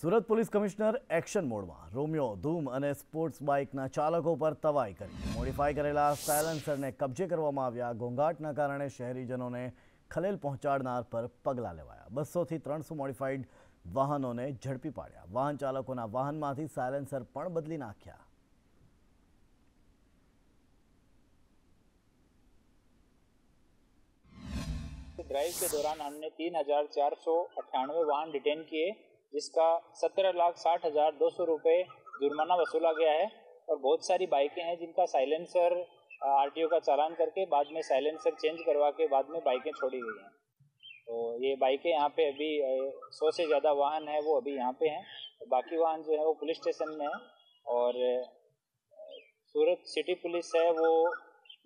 Surat police commissioner action મોડમાં Romeo ધૂમ અને સ્પોર્ટ્સ બાઇકના ચાલકો પર તવાઈ કરી મોડિફાઈ કરેલા સાયલેન્સરને કબજે કરવામાં આવ્યા ઘોંઘાટના કારણે શહેરીજનોને ખલેલ પહોંચાડનાર પર પગલાં લેવાયા બસોથી ત્રણસો મોડિફાઈડ વાહનોને ઝડપી પાડ્યા વાહન ચાલકોના વાહનમાંથી સાયલેન્સર પણ બદલી નાખ્યા ड्राइव के दौरान हमने तीन हजार चार सौ अट्ठानवे वाहन डिटेन किए जिसका सत्रह लाख साठ हज़ार दो सौ रुपये जुर्माना वसूला गया है और बहुत सारी बाइकें हैं जिनका साइलेंसर आर का चालान करके बाद में साइलेंसर चेंज करवा के बाद में बाइकें छोड़ी गई हैं तो ये बाइकें यहाँ पे अभी सौ से ज़्यादा वाहन है वो अभी यहाँ पे हैं बाकी वाहन जो है वो पुलिस स्टेशन में है और सूरत सिटी पुलिस है वो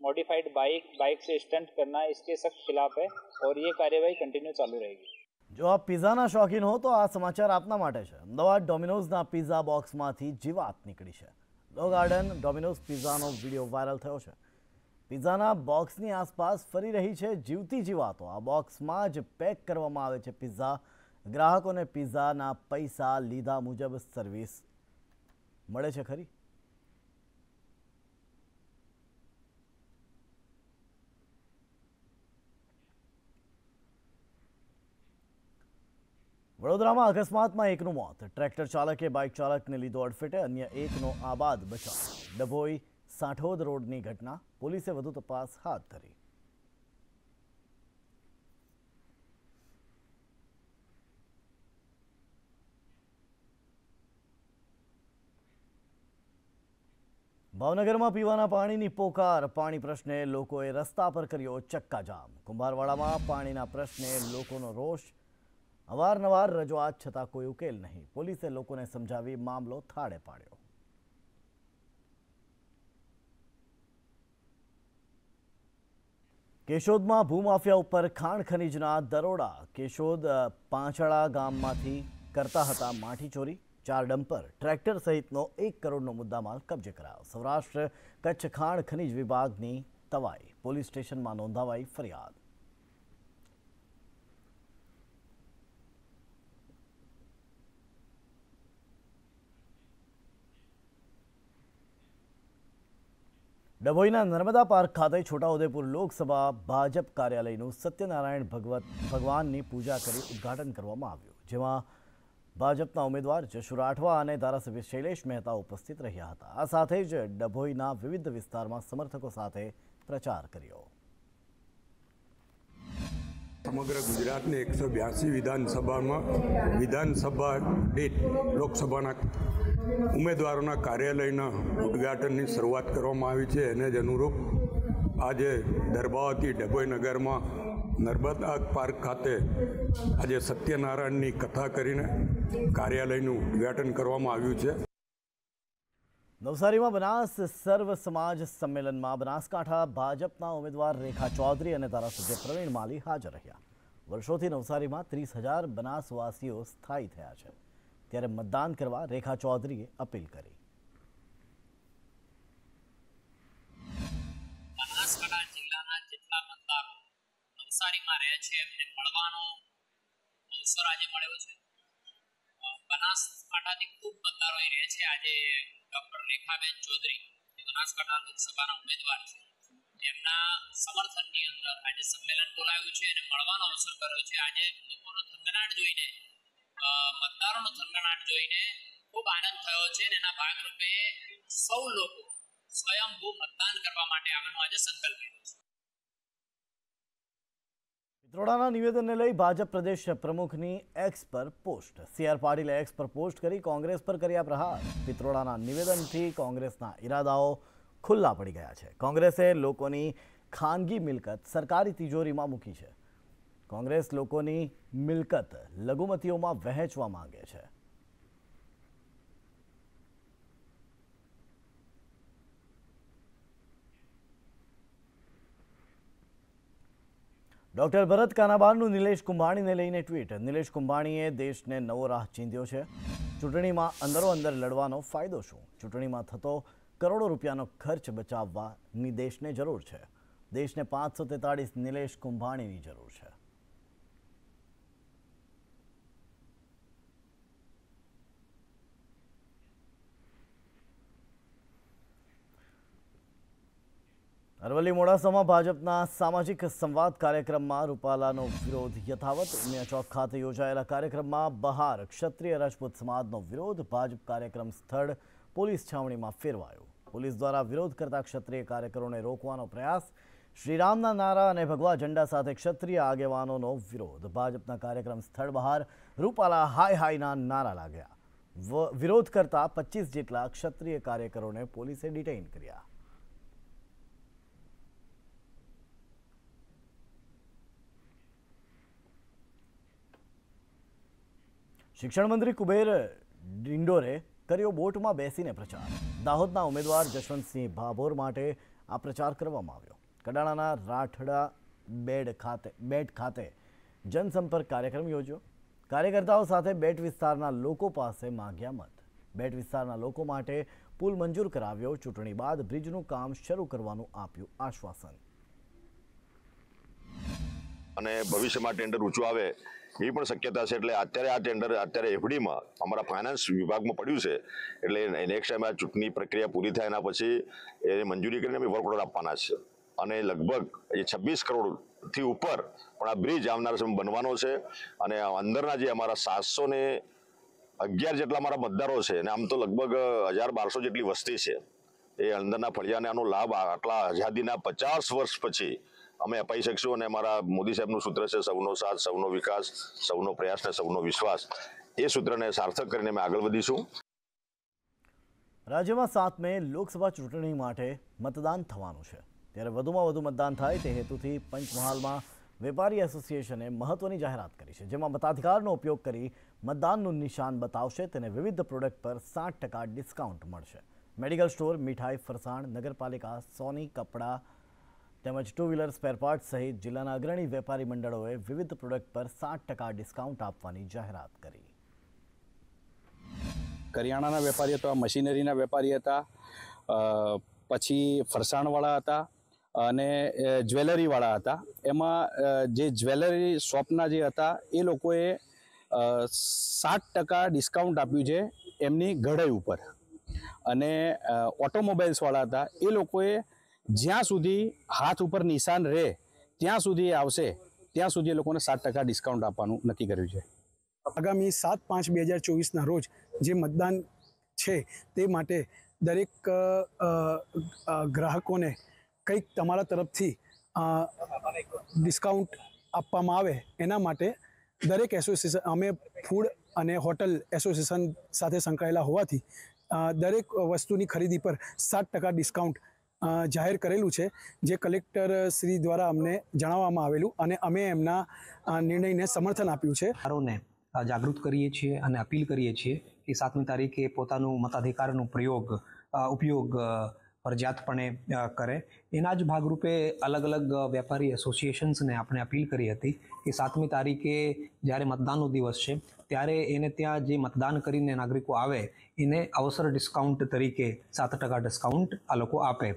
मॉडिफाइड बाइक बाइक से स्टंट करना इसके सख्त खिलाफ है और ये कार्यवाही कंटिन्यू चालू रहेगी જો આ પિઝાના શોખીન હો તો આ સમાચાર આપના માટે છે અમદાવાદ ડોમિનોઝના પિઝા બોક્સમાંથી જીવાત નીકળી છે લો ગાર્ડન ડોમિનોઝ પિઝાનો વિડીયો વાયરલ થયો છે પિઝાના બોક્સની આસપાસ ફરી રહી છે જીવતી જીવાતો આ બોક્સમાં જ પેક કરવામાં આવે છે પિઝા ગ્રાહકોને પિઝાના પૈસા લીધા મુજબ સર્વિસ મળે છે ખરી વડોદરામાં અકસ્માતમાં એકનું મોત ટ્રેક્ટર ચાલકે બાઇક ચાલકને લીધો અડફેટે અન્ય એકનો આબાદ બચાવ ડભોઈ સાંઠોદ રોડની ઘટના પોલીસે વધુ તપાસ હાથ ધરી ભાવનગરમાં પીવાના પાણીની પોકાર પાણી પ્રશ્ને લોકોએ રસ્તા પર કર્યો ચક્કાજામ કુંભારવાડામાં પાણીના પ્રશ્ને લોકોનો રોષ અવારનવાર રજૂઆત છતાં કોઈ ઉકેલ નહીં પોલીસે લોકોને સમજાવી મામલો થાળે પાડ્યો કેશોદમાં ભૂમાફિયા ઉપર ખાણ ખનીજના દરોડા કેશોદ પાંચળા ગામમાંથી કરતા હતા માઠી ચોરી ચાર ડમ્પર ટ્રેક્ટર સહિતનો એક કરોડનો મુદ્દામાલ કબજે કરાયો સૌરાષ્ટ્ર કચ્છ ખાણ ખનીજ વિભાગની તવાઈ પોલીસ સ્ટેશનમાં નોંધાવાઈ ફરિયાદ ડભોઈના નર્મદા પાર્ક ખાતે છોટાઉદેપુર લોકસભા ભાજપ કાર્યાલયનું સત્યનારાયણ ભગવત ભગવાનની પૂજા કરી ઉદ્ઘાટન કરવામાં આવ્યું જેમાં ભાજપના ઉમેદવાર જશુ રાઠવા અને ધારાસભ્ય શૈલેષ મહેતા ઉપસ્થિત રહ્યા હતા આ સાથે જ ડભોઈના વિવિધ વિસ્તારમાં સમર્થકો સાથે પ્રચાર કર્યો સમગ્ર ગુજરાતની એકસો બ્યાસી વિધાનસભામાં વિધાનસભા દીઠ લોકસભાના ઉમેદવારોના કાર્યાલયના ઉદ્ઘાટનની શરૂઆત કરવામાં આવી છે એને જ અનુરૂપ આજે દરબાવતી ડભોઈનગરમાં નગરમાં આગ પાર્ક ખાતે આજે સત્યનારાયણની કથા કરીને કાર્યાલયનું ઉદ્ઘાટન કરવામાં આવ્યું છે નવસારીમાં બનાસ સર્વ સમાજ સંમેલનમાં બનાસકાંઠા ભાજપના ઉમેદવાર રેખા ચૌધરી અને ધારાસભ્ય પ્રવીણ માલી હાજર રહ્યા વર્ષોથી નવસારીમાં ત્રીસ હજાર બનાસવાસીઓ સ્થાયી થયા છે ત્યારે મતદાન કરવા રેખા ચૌધરીએ અપીલ કરી આજે મળ્યો ચૌધરી જે બનાસકાંઠા લોકસભાના સમર્થનની અંદર આજે સંમેલન બોલાવ્યું છે અને મળવાનો અવસર કર્યો છે આજે લોકોનો ધંધનાટ જોઈને મતદારોનો થનગનાટ જોઈને ખૂબ આનંદ થયો છે અને એના ભાગરૂપે સૌ લોકો સ્વયંભૂ મતદાન કરવા માટે આગળનો આજે સંકલ્પ લીધો છે પિત્રોડાના નિવેદનને લઈ ભાજપ પ્રદેશ પ્રમુખની એક્સ પર પોસ્ટ સીઆર પાટીલે એક્સ પર પોસ્ટ કરી કોંગ્રેસ પર કર્યા પ્રહાર પિત્રોડાના નિવેદનથી કોંગ્રેસના ઈરાદાઓ ખુલ્લા પડી ગયા છે કોંગ્રેસે લોકોની ખાનગી મિલકત સરકારી તિજોરીમાં મૂકી છે કોંગ્રેસ લોકોની મિલકત લઘુમતીઓમાં વહેંચવા માંગે છે ડોક્ટર ભરત કાનાબારનું નિલેશ કુંભાણીને લઈને ટ્વીટ નિલેશ કુંભાણીએ દેશને નવો રાહ ચીંધ્યો છે ચૂંટણીમાં અંદરો અંદર લડવાનો ફાયદો શું ચૂંટણીમાં થતો કરોડો રૂપિયાનો ખર્ચ બચાવવાની દેશને જરૂર છે દેશને પાંચસો તેતાળીસ નિલેશ કુંભાણીની જરૂર છે અરવલ્લી મોડાસામાં ભાજપના સામાજિક સંવાદ કાર્યક્રમમાં રૂપાલાનો વિરોધ યથાવત ઉમિયા ચોક ખાતે યોજાયેલા કાર્યક્રમમાં બહાર ક્ષત્રિય રાજપૂત સમાજનો વિરોધ ભાજપ કાર્યક્રમ સ્થળ પોલીસ છાવણીમાં ફેરવાયો પોલીસ દ્વારા વિરોધ કરતા ક્ષત્રિય કાર્યકરોને રોકવાનો પ્રયાસ શ્રીરામના નારા અને ભગવા ઝંડા સાથે ક્ષત્રિય આગેવાનોનો વિરોધ ભાજપના કાર્યક્રમ સ્થળ બહાર રૂપાલા હાય હાયના નારા લાગ્યા વિરોધ કરતા પચીસ જેટલા ક્ષત્રિય કાર્યકરોને પોલીસે ડિટેઇન કર્યા શિક્ષણ મંત્રી કુબેર ડિંડોરે કર્યો બોટમાં બેસીને પ્રચાર દાહોદના ઉમેદવાર જશવંતસિંહ ભાભોર માટે આ પ્રચાર કરવામાં આવ્યો કડાણાના રાઠડા બેડ ખાતે બેટ ખાતે જનસંપર્ક કાર્યક્રમ યોજ્યો કાર્યકર્તાઓ સાથે બેટ વિસ્તારના લોકો પાસે માગ્યા મત બેટ વિસ્તારના લોકો માટે પુલ મંજૂર કરાવ્યો ચૂંટણી બાદ બ્રિજનું કામ શરૂ કરવાનું આપ્યું આશ્વાસન અને ભવિષ્યમાં ટેન્ડર ઊંચું આવે એ પણ શક્યતા છે એટલે અત્યારે આ ટેન્ડર અત્યારે એફડીમાં અમારા ફાઇનાન્સ વિભાગમાં પડ્યું છે એટલે નેક્સ્ટ ટાઈમ આ ચૂંટણી પ્રક્રિયા પૂરી થાય એના પછી એને મંજૂરી કરીને અમે વર્ક ઓર્ડર આપવાના છે અને લગભગ એ છવ્વીસ કરોડથી ઉપર પણ આ બ્રિજ આવનાર સમય બનવાનો છે અને અંદરના જે અમારા સાતસો ને અગિયાર જેટલા અમારા મતદારો છે અને આમ તો લગભગ હજાર બારસો જેટલી વસ્તી છે એ અંદરના ફળિયાને આનો લાભ આટલા આઝાદીના પચાસ વર્ષ પછી અમે અપાઈ શકશું અને મારા મોદી સાહેબનું સૂત્ર છે સૌનો સાથ સૌનો વિકાસ સૌનો પ્રયાસ અને સૌનો વિશ્વાસ એ સૂત્રને સાર્થક કરીને અમે આગળ વધીશું રાજ્યમાં સાત મે લોકસભા ચૂંટણી માટે મતદાન થવાનું છે ત્યારે વધુમાં વધુ મતદાન થાય તે હેતુથી પંચમહાલમાં વેપારી એસોસિએશને મહત્વની જાહેરાત કરી છે જેમાં મતાધિકારનો ઉપયોગ કરી મતદાનનું નિશાન બતાવશે તેને વિવિધ પ્રોડક્ટ પર સાઠ ડિસ્કાઉન્ટ મળશે મેડિકલ સ્ટોર મીઠાઈ ફરસાણ નગરપાલિકા સોની કપડાં તેમજ ટુ વ્હીલર સ્પેરપાર્ટ સહિત જિલ્લાના અગ્રણી વેપારી મંડળોએ વિવિધ પ્રોડક્ટ પર સાત ટકા ડિસ્કાઉન્ટ આપવાની જાહેરાત કરી કરિયાણાના વેપારી હતા મશીનરીના વેપારી હતા પછી ફરસાણવાળા હતા અને જ્વેલરીવાળા હતા એમાં જે જ્વેલરી શોપના જે હતા એ લોકોએ સાત ટકા ડિસ્કાઉન્ટ આપ્યું છે એમની ઘડાઈ ઉપર અને ઓટોમોબાઈલ્સવાળા હતા એ લોકોએ જ્યાં સુધી હાથ ઉપર નિશાન રહે ત્યાં સુધી એ આવશે ત્યાં સુધી એ લોકોને સાત ટકા ડિસ્કાઉન્ટ આપવાનું નક્કી કર્યું છે આગામી સાત પાંચ બે હજાર ચોવીસના રોજ જે મતદાન છે તે માટે દરેક ગ્રાહકોને કંઈક તમારા તરફથી ડિસ્કાઉન્ટ આપવામાં આવે એના માટે દરેક એસોસિએશન અમે ફૂડ અને હોટલ એસોસિએશન સાથે સંકળાયેલા હોવાથી દરેક વસ્તુની ખરીદી પર સાત ટકા ડિસ્કાઉન્ટ જાહેર કરેલું છે જે કલેક્ટર શ્રી દ્વારા અમને જણાવવામાં આવેલું અને અમે એમના નિર્ણયને સમર્થન આપ્યું છે આરોને જાગૃત કરીએ છીએ અને અપીલ કરીએ છીએ કે સાતમી તારીખે પોતાનું મતાધિકારનો પ્રયોગ ઉપયોગ ફરજિયાતપણે કરે એના જ ભાગરૂપે અલગ અલગ વેપારી એસોસિએશન્સને આપણે અપીલ કરી હતી કે સાતમી તારીખે જ્યારે મતદાનનો દિવસ છે ત્યારે એને ત્યાં જે મતદાન કરીને નાગરિકો આવે એને અવસર ડિસ્કાઉન્ટ તરીકે સાત ટકા ડિસ્કાઉન્ટ આ લોકો આપે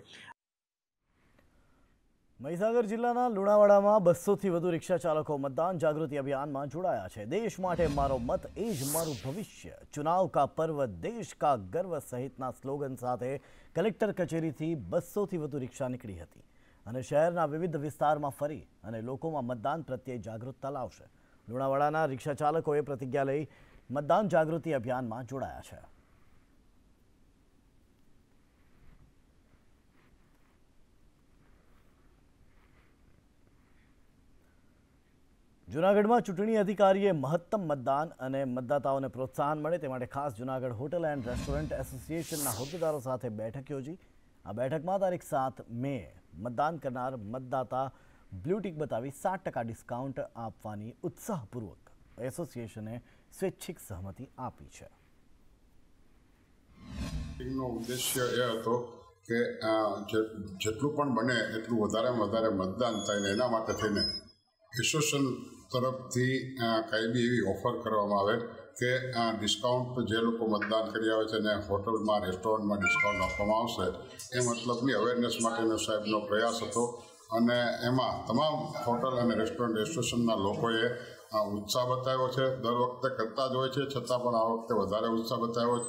મહીસાગર જિલ્લાના લુણાવાડામાં બસોથી વધુ રિક્ષા ચાલકો મતદાન જાગૃતિ અભિયાનમાં જોડાયા છે દેશ માટે મારો મત એ જ મારું ભવિષ્ય ચુનાવ કા પર્વ દેશ કા ગર્વ સહિતના સ્લોગન સાથે કલેક્ટર કચેરીથી બસોથી વધુ રિક્ષા નીકળી હતી અને શહેરના વિવિધ વિસ્તારમાં ફરી અને લોકોમાં મતદાન પ્રત્યે જાગૃતતા લાવશે લુણાવાડાના રિક્ષા ચાલકોએ પ્રતિજ્ઞા લઈ મતદાન જાગૃતિ અભિયાનમાં જોડાયા છે જૂનાગઢમાં ચૂંટણી અધિકારીએ મહત્તમ મતદાન અને મતદાતાઓને પ્રોત્સાહન મળે તે માટે ખાસ જૂનાગઢ હોટેલ એન્ડ રેસ્ટોરન્ટ એસોસિએશનના હોદ્દેદારો સાથે બેઠક યોજી આ બેઠકમાં તારીખ સાત મે મતદાન કરનાર મતદાતા બ્લૂટિક બતાવી સાત ટકા ડિસ્કાઉન્ટ આપવાની ઉત્સાહપૂર્વક એસોસિએશને સ્વૈચ્છિક સહમતિ આપી છે ઉદ્દેશ્ય એ હતો કે જેટલું પણ બને એટલું વધારેમાં વધારે મતદાન થાય એના માટે થઈને એસોસિએશન તરફથી કાંઈ બી એવી ઓફર કરવામાં આવે કે આ ડિસ્કાઉન્ટ જે લોકો મતદાન કરી આવે છે ને હોટલમાં રેસ્ટોરન્ટમાં ડિસ્કાઉન્ટ આપવામાં આવશે એ મતલબની અવેરનેસ માટેનો સાહેબનો પ્રયાસ હતો અને એમાં તમામ હોટલ અને રેસ્ટોરન્ટ એસોસિએશનના લોકોએ ઉત્સાહ બતાવ્યો છે દર વખતે કરતા જ હોય છે છતાં પણ આ વખતે વધારે ઉત્સાહ બતાવ્યો છે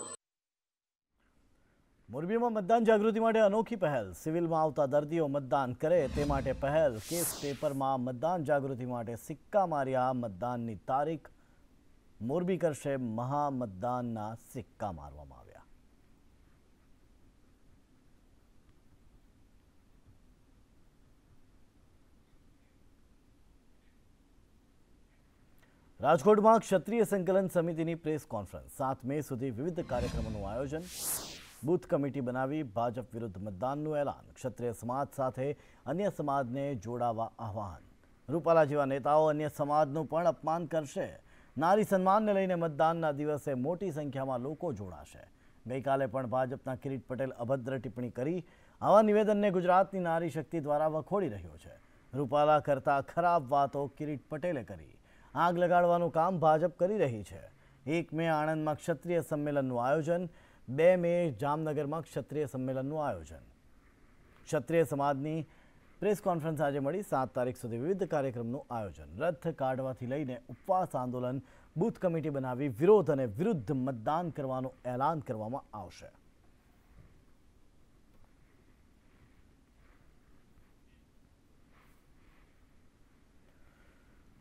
મોરબીમાં મતદાન જાગૃતિ માટે અનોખી પહેલ સિવિલમાં આવતા દર્દીઓ મતદાન કરે તે માટે પહેલ કેસ પેપરમાં મતદાન જાગૃતિ માટે સિક્કા માર્યા મતદાનની તારીખ મોરબી કરશે મહામતદાનના સિક્કા મારવામાં આવ્યા રાજકોટમાં ક્ષત્રિય સંકલન સમિતિની પ્રેસ કોન્ફરન્સ સાત મે સુધી વિવિધ કાર્યક્રમોનું આયોજન બુથ કમિટી બનાવી ભાજપ વિરુદ્ધ મતદાનનું એલાન ક્ષત્રિય સમાજ સાથે અન્ય સમાજને જોડાવા આહવાન રૂપાલા જેવા નેતાઓ અન્ય સમાજનું પણ અપમાન કરશે નારી સન્માનને લઈને મતદાનના દિવસે મોટી સંખ્યામાં લોકો જોડાશે ગઈકાલે પણ ભાજપના કિરીટ પટેલ અભદ્ર ટિપ્પણી કરી આવા નિવેદનને ગુજરાતની નારી શક્તિ દ્વારા વખોડી રહ્યો છે રૂપાલા કરતા ખરાબ વાતો કિરીટ પટેલે કરી આગ લગાડવાનું કામ ભાજપ કરી રહી છે એક મે આણંદમાં ક્ષત્રિય સંમેલનનું આયોજન બે મે જામનગરમાં ક્ષત્રિય સંમેલનનું આયોજન ક્ષત્રિય સમાજની પ્રેસ કોન્ફરન્સ આજે મળી સાત તારીખ સુધી વિવિધ કાર્યક્રમનું આયોજન રથ કાઢવાથી લઈને ઉપવાસ આંદોલન બૂથ કમિટી બનાવી વિરોધ અને વિરુદ્ધ મતદાન કરવાનું એલાન કરવામાં આવશે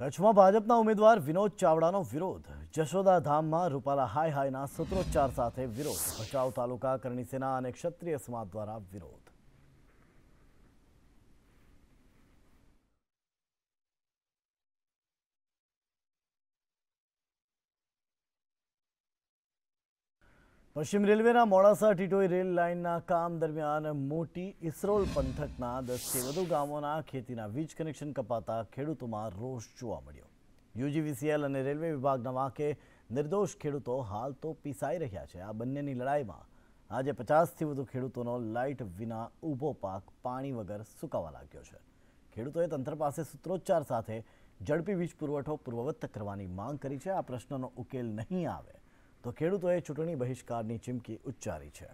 કચ્છમાં ભાજપના ઉમેદવાર વિનોદ ચાવડાનો વિરોધ જશોદાધામમાં રૂપાલા હાય હાયના સૂત્રોચ્ચાર સાથે વિરોધ ભચાઉ તાલુકા કરણીસેના અને ક્ષત્રિય સમાજ દ્વારા વિરોધ પશ્ચિમ રેલવેના મોડાસા ટીટોઈ રેલ લાઇનના કામ દરમિયાન મોટી ઇસરોલ પંથકના દસથી વધુ ગામોના ખેતીના વીજ કનેક્શન કપાતા ખેડૂતોમાં રોષ જોવા મળ્યો યુજીવીસીએલ અને રેલવે વિભાગના વાંકે નિર્દોષ ખેડૂતો હાલ તો પીસાઈ રહ્યા છે આ બંનેની લડાઈમાં આજે પચાસથી વધુ ખેડૂતોનો લાઇટ વિના ઊભો પાક પાણી વગર સુકાવા લાગ્યો છે ખેડૂતોએ તંત્ર પાસે સૂત્રોચ્ચાર સાથે ઝડપી વીજ પુરવઠો પૂર્વવત્ત કરવાની માંગ કરી છે આ પ્રશ્નનો ઉકેલ નહીં આવે તો ખેડૂતોએ ચૂંટણી બહિષ્કારની ચીમકી ઉચ્ચારી છે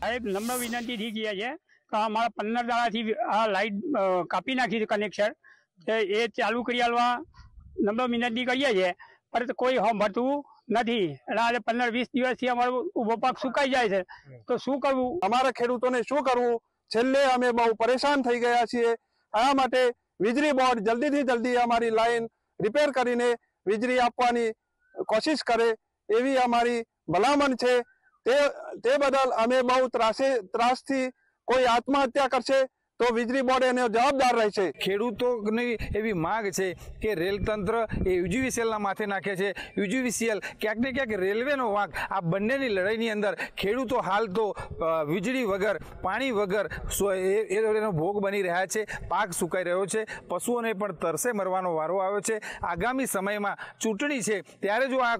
સાહેબ નમ્ર વિનંતી થઈ ગયા છે કે અમારા પંદર દાડાથી આ લાઇટ કાપી નાખી છે કનેક્શન એ ચાલુ કરી આલવા નમ્ર વિનંતી કરીએ છીએ પણ કોઈ સાંભળતું નથી અને આજે પંદર વીસ દિવસથી અમારો ઉભો પાક સુકાઈ જાય છે તો શું કરવું અમારા ખેડૂતોને શું કરવું છેલ્લે અમે બહુ પરેશાન થઈ ગયા છીએ આ માટે વીજળી બોર્ડ જલ્દીથી જલ્દી અમારી લાઈન રિપેર કરીને વીજળી આપવાની કોશિશ કરે એવી અમારી ભલામણ છે તે તે બદલ અમે બહુ ત્રાસે ત્રાસથી કોઈ આત્મહત્યા કરશે તો વીજળી બોર્ડ એને જવાબદાર રહે છે ખેડૂતોની એવી માંગ છે કે રેલતંત્ર તંત્ર એ યુજીવીસીએલના માથે નાખે છે યુજીવીસીએલ ક્યાંક ને ક્યાંક રેલવેનો વાંક આ બંનેની લડાઈની અંદર ખેડૂતો હાલ તો વીજળી વગર પાણી વગર એનો ભોગ બની રહ્યા છે પાક સુકાઈ રહ્યો છે પશુઓને પણ તરસે મરવાનો વારો આવ્યો છે આગામી સમયમાં ચૂંટણી છે ત્યારે જો આ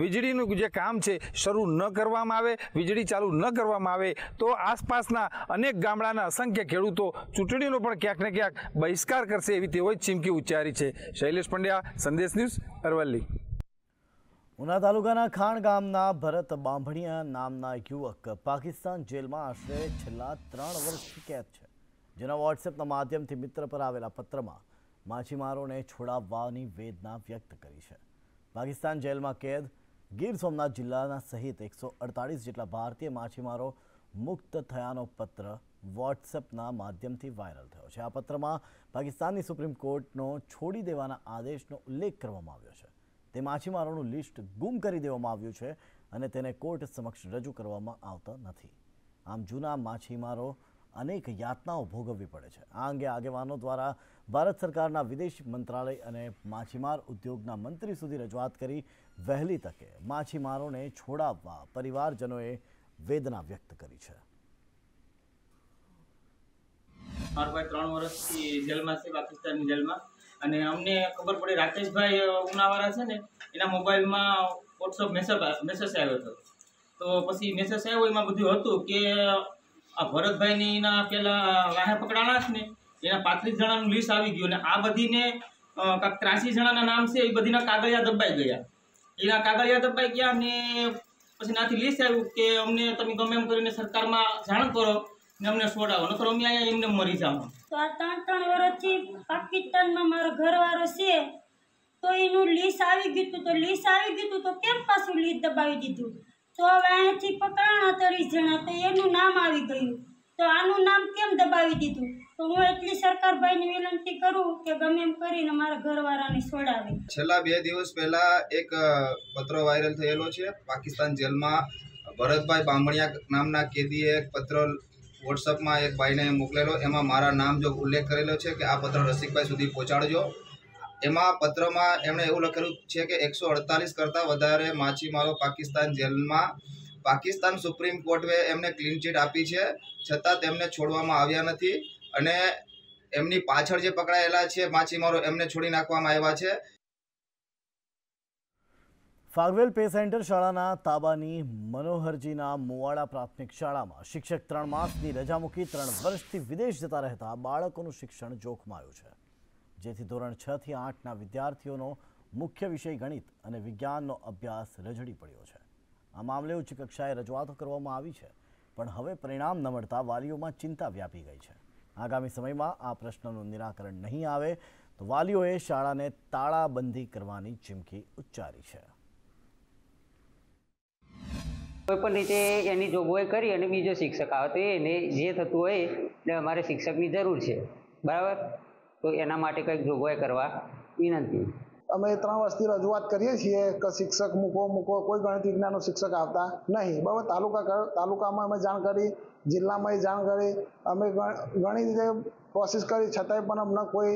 વીજળીનું જે કામ છે શરૂ ન કરવામાં આવે વીજળી ચાલુ ન કરવામાં આવે તો આસપાસના અનેક ગામડાના અસંખ્ય ખેડૂતો તો ચૂંટણીનો પણ ક્યાંક ને ક્યાંક બહિષ્કાર કરશે એવી તેઓએ ચીમકી ઉચ્ચારી છે શૈલેષ પંડ્યા સંદેશ ન્યૂઝ અરવલ્લી ઉના તાલુકાના ખાણ ગામના ભરત બાંભણિયા નામના યુવક પાકિસ્તાન જેલમાં આશરે છેલ્લા ત્રણ વર્ષથી કેદ છે જેના વોટ્સએપના માધ્યમથી મિત્ર પર આવેલા પત્રમાં માછીમારોને છોડાવવાની વેદના વ્યક્ત કરી છે પાકિસ્તાન જેલમાં કેદ ગીર સોમનાથ જિલ્લાના સહિત એકસો જેટલા ભારતીય માછીમારો મુક્ત થયાનો પત્ર વોટ્સએપના માધ્યમથી વાયરલ થયો છે આ પત્રમાં પાકિસ્તાનની સુપ્રીમ કોર્ટનો છોડી દેવાના આદેશનો ઉલ્લેખ કરવામાં આવ્યો છે તે માછીમારોનું લિસ્ટ ગુમ કરી દેવામાં આવ્યું છે અને તેને કોર્ટ સમક્ષ રજૂ કરવામાં આવતા નથી આમ જૂના માછીમારો અનેક યાતનાઓ ભોગવવી પડે છે આ અંગે આગેવાનો દ્વારા ભારત સરકારના વિદેશ મંત્રાલય અને માછીમાર ઉદ્યોગના મંત્રી સુધી રજૂઆત કરી વહેલી તકે માછીમારોને છોડાવવા પરિવારજનોએ વેદના વ્યક્ત કરી છે મારો ભાઈ ત્રણ વર્ષથી જેલમાં છે પાકિસ્તાનની જેલમાં અને અમને ખબર પડી રાકેશભાઈ ઉનાવાળા છે ને એના મોબાઈલમાં વોટ્સઅપ મેસેજ મેસેજ આવ્યો હતો તો પછી મેસેજ આવ્યો એમાં બધું હતું કે આ ભરતભાઈની એના પેલા વાહે પકડાણા છે ને એના પાંત્રીસ જણાનું લિસ્ટ આવી ગયું ને આ બધીને કાંક ત્રાસી જણાના નામ છે એ બધીના કાગળિયા દબાઈ ગયા એના કાગળિયા દબાઈ ગયા અને પછી નાથી લિસ્ટ આવ્યું કે અમને તમે ગમે એમ કરીને સરકારમાં જાણ કરો ને અમને છોડાવો નકર અમે અહીંયા એમને મરી જાઓ તો આ ત્રણ ત્રણ વર્ષથી પાકિસ્તાનમાં મારો ઘરવાળો છે તો એનું લીસ આવી ગયું હતું તો લીસ આવી ગયું હતું તો કેમ પાછું લીસ દબાવી દીધું તો હવે અહીંયાથી પકડાણા ત્રીસ જણા તો એનું નામ આવી ગયું તો આનું નામ કેમ દબાવી દીધું તો હું એટલી સરકારભાઈની વિનંતી કરું કે ગમે એમ કરીને મારા ઘરવાળાને છોડાવે છેલ્લા બે દિવસ પહેલા એક પત્ર વાયરલ થયેલો છે પાકિસ્તાન જેલમાં ભરતભાઈ બામણિયા નામના કેદીએ એક પત્ર વોટ્સઅપમાં એક ભાઈને મોકલેલો એમાં મારા નામ જો ઉલ્લેખ કરેલો છે કે આ પત્ર રસિકભાઈ સુધી પહોંચાડજો એમાં પત્રમાં એમણે એવું લખેલું છે કે એકસો અડતાલીસ કરતાં વધારે માછીમારો પાકિસ્તાન જેલમાં પાકિસ્તાન સુપ્રીમ કોર્ટે એમને ક્લીન ચીટ આપી છે છતાં તેમને છોડવામાં આવ્યા નથી અને એમની પાછળ જે પકડાયેલા છે માછીમારો એમને છોડી નાખવામાં આવ્યા છે ફાગવેલ પે સેન્ટર શાળાના તાબાની મનોહરજીના મુવાડા પ્રાથમિક શાળામાં શિક્ષક ત્રણ માસની રજા મૂકી ત્રણ વર્ષથી વિદેશ જતા રહેતા બાળકોનું શિક્ષણ જોખમાયું છે જેથી ધોરણ છ થી આઠના વિદ્યાર્થીઓનો મુખ્ય વિષય ગણિત અને વિજ્ઞાનનો અભ્યાસ રજડી પડ્યો છે આ મામલે ઉચ્ચ કક્ષાએ રજૂઆતો કરવામાં આવી છે પણ હવે પરિણામ ન મળતા વાલીઓમાં ચિંતા વ્યાપી ગઈ છે આગામી સમયમાં આ પ્રશ્નનું નિરાકરણ નહીં આવે તો વાલીઓએ શાળાને તાળાબંધી કરવાની ચીમકી ઉચ્ચારી છે કોઈપણ રીતે એની જોગવાઈ કરી અને બીજો શિક્ષક આવે તો એને જે થતું હોય એટલે અમારે શિક્ષકની જરૂર છે બરાબર તો એના માટે કંઈક જોગવાઈ કરવા વિનંતી અમે ત્રણ વર્ષથી રજૂઆત કરીએ છીએ કે શિક્ષક મૂકો મૂકો કોઈ ગણિત વિજ્ઞાનનો શિક્ષક આવતા નહીં બરાબર તાલુકા તાલુકામાં અમે જાણ કરી જિલ્લામાં જાણ કરી અમે ઘણી રીતે કોશિશ કરી છતાંય પણ અમને કોઈ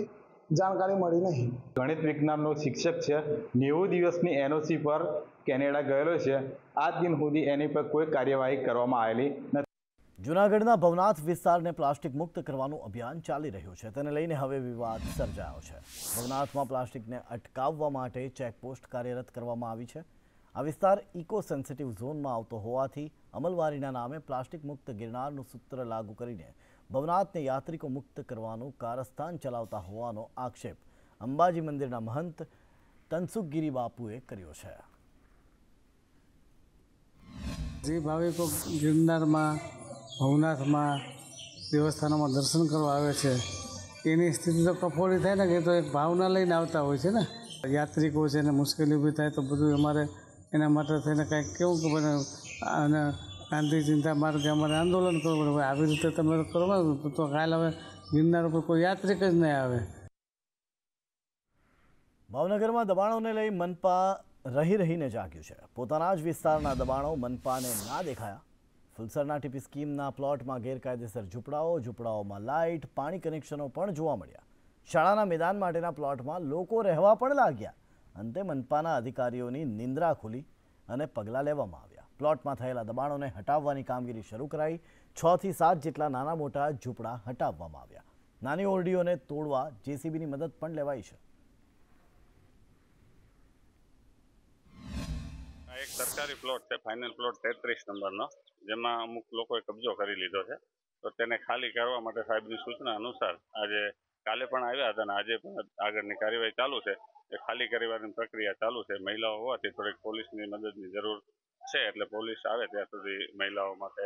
જાણકારી મળી નહીં ગણિત વિજ્ઞાનનો શિક્ષક છે નેવું દિવસની એનઓસી પર કેનેડા ગયેલો છે આ દિન સુધી એની પર કોઈ કાર્યવાહી કરવામાં આવેલી નથી જૂનાગઢના ભવનાથ વિસ્તારને પ્લાસ્ટિક મુક્ત કરવાનું અભિયાન ચાલી રહ્યું છે તેને લઈને હવે વિવાદ સર્જાયો છે ભવનાથમાં પ્લાસ્ટિકને અટકાવવા માટે ચેકપોસ્ટ કાર્યરત કરવામાં આવી છે આ વિસ્તાર ઇકો સેન્સિટિવ ઝોનમાં આવતો હોવાથી અમલવારીના નામે પ્લાસ્ટિક મુક્ત ગિરનારનું સૂત્ર લાગુ કરીને ભવનાથને યાત્રિકો મુક્ત કરવાનું કારસ્થાન ચલાવતા હોવાનો આક્ષેપ અંબાજી મંદિરના મહંત તનસુખગીરી બાપુએ કર્યો છે જે ભાવિકો ગિરનારમાં ભવનાથમાં દેવસ્થાનોમાં દર્શન કરવા આવે છે એની સ્થિતિ તો કફોડી થાય ને કે તો એક ભાવના લઈને આવતા હોય છે ને યાત્રિકો છે એને મુશ્કેલી ઊભી થાય તો બધું અમારે એના માટે થઈને કંઈક કેવું કે અને ગાંધી ચિંતા માર્ગે અમારે આંદોલન કરવું પડે આવી રીતે તમે કરો તો કાલ હવે ગિરનાર ઉપર કોઈ યાત્રિક જ નહીં આવે ભાવનગરમાં દબાણોને લઈ મનપા રહી રહીને જાગ્યું છે પોતાના જ વિસ્તારના દબાણો મનપાને ના દેખાયા ફુલસરના ટીપી સ્કીમના પ્લોટમાં ગેરકાયદેસર ઝૂંપડાઓ ઝૂંપડાઓમાં લાઇટ પાણી કનેક્શનો પણ જોવા મળ્યા શાળાના મેદાન માટેના પ્લોટમાં લોકો રહેવા પણ લાગ્યા અંતે મનપાના અધિકારીઓની નિંદ્રા ખુલી અને પગલાં લેવામાં આવ્યા પ્લોટમાં થયેલા દબાણોને હટાવવાની કામગીરી શરૂ કરાઈ છ થી સાત જેટલા નાના મોટા ઝૂંપડા હટાવવામાં આવ્યા નાની ઓરડીઓને તોડવા જેસીબીની મદદ પણ લેવાઈ છે એક સરકારી પ્લોટ છે ફાઇનલ પ્લોટ તેત્રીસ નંબરનો જેમાં અમુક લોકોએ કબજો કરી લીધો છે તો તેને ખાલી કરવા માટે સાહેબની સૂચના અનુસાર આજે કાલે પણ આવ્યા હતા અને આજે પણ આગળની કાર્યવાહી ચાલુ છે એ ખાલી કરવાની પ્રક્રિયા ચાલુ છે મહિલાઓ હોવાથી થોડીક પોલીસની મદદની જરૂર છે એટલે પોલીસ આવે ત્યાં સુધી મહિલાઓ માટે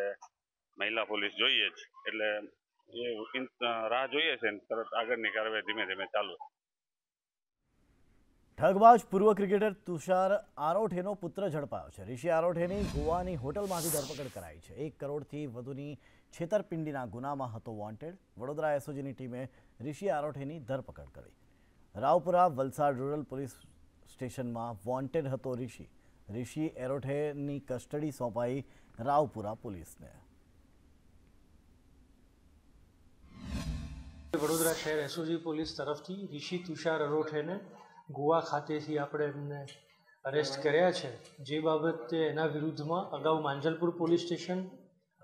મહિલા પોલીસ જોઈએ જ એટલે એ રાહ જોઈએ છે તરત આગળની કાર્યવાહી ધીમે ધીમે ચાલુ ઠગબાજ પૂર્વ ક્રિકેટર તુષાર આરોઠેનો પુત્ર ઝડપાયો છે ઋષિ આરોઠેની ગોવાની હોટલમાંથી ધરપકડ કરાઈ છે એક કરોડથી વધુની છેતરપિંડીના ગુનામાં હતો વોન્ટેડ વડોદરા એસઓજીની ટીમે ઋષિ આરોઠેની ધરપકડ કરી રાવપુરા વલસાડ રૂરલ પોલીસ સ્ટેશનમાં વોન્ટેડ હતો ઋષિ ઋષિ એરોઠેની કસ્ટડી સોંપાઈ રાવપુરા પોલીસને વડોદરા શહેર એસઓજી પોલીસ તરફથી ઋષિ તુષાર અરોઠેને ગોવા ખાતેથી આપણે એમને અરેસ્ટ કર્યા છે જે બાબતે એના વિરુદ્ધમાં અગાઉ Manjalpur police station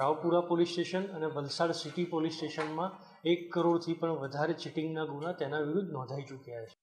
Raopura police station અને વલસાડ સિટી પોલીસ સ્ટેશનમાં એક કરોડથી પણ વધારે ચીટિંગના ગુના તેના વિરુદ્ધ નોંધાઈ ચૂક્યા છે